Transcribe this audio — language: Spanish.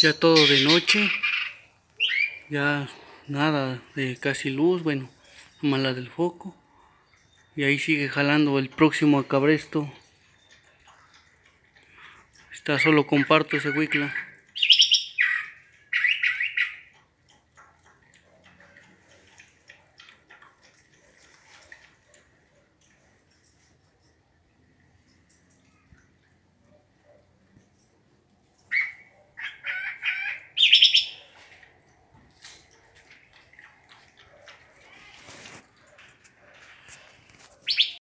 ya todo de noche ya nada de casi luz bueno mala del foco y ahí sigue jalando el próximo Cabresto. está solo comparto ese wicla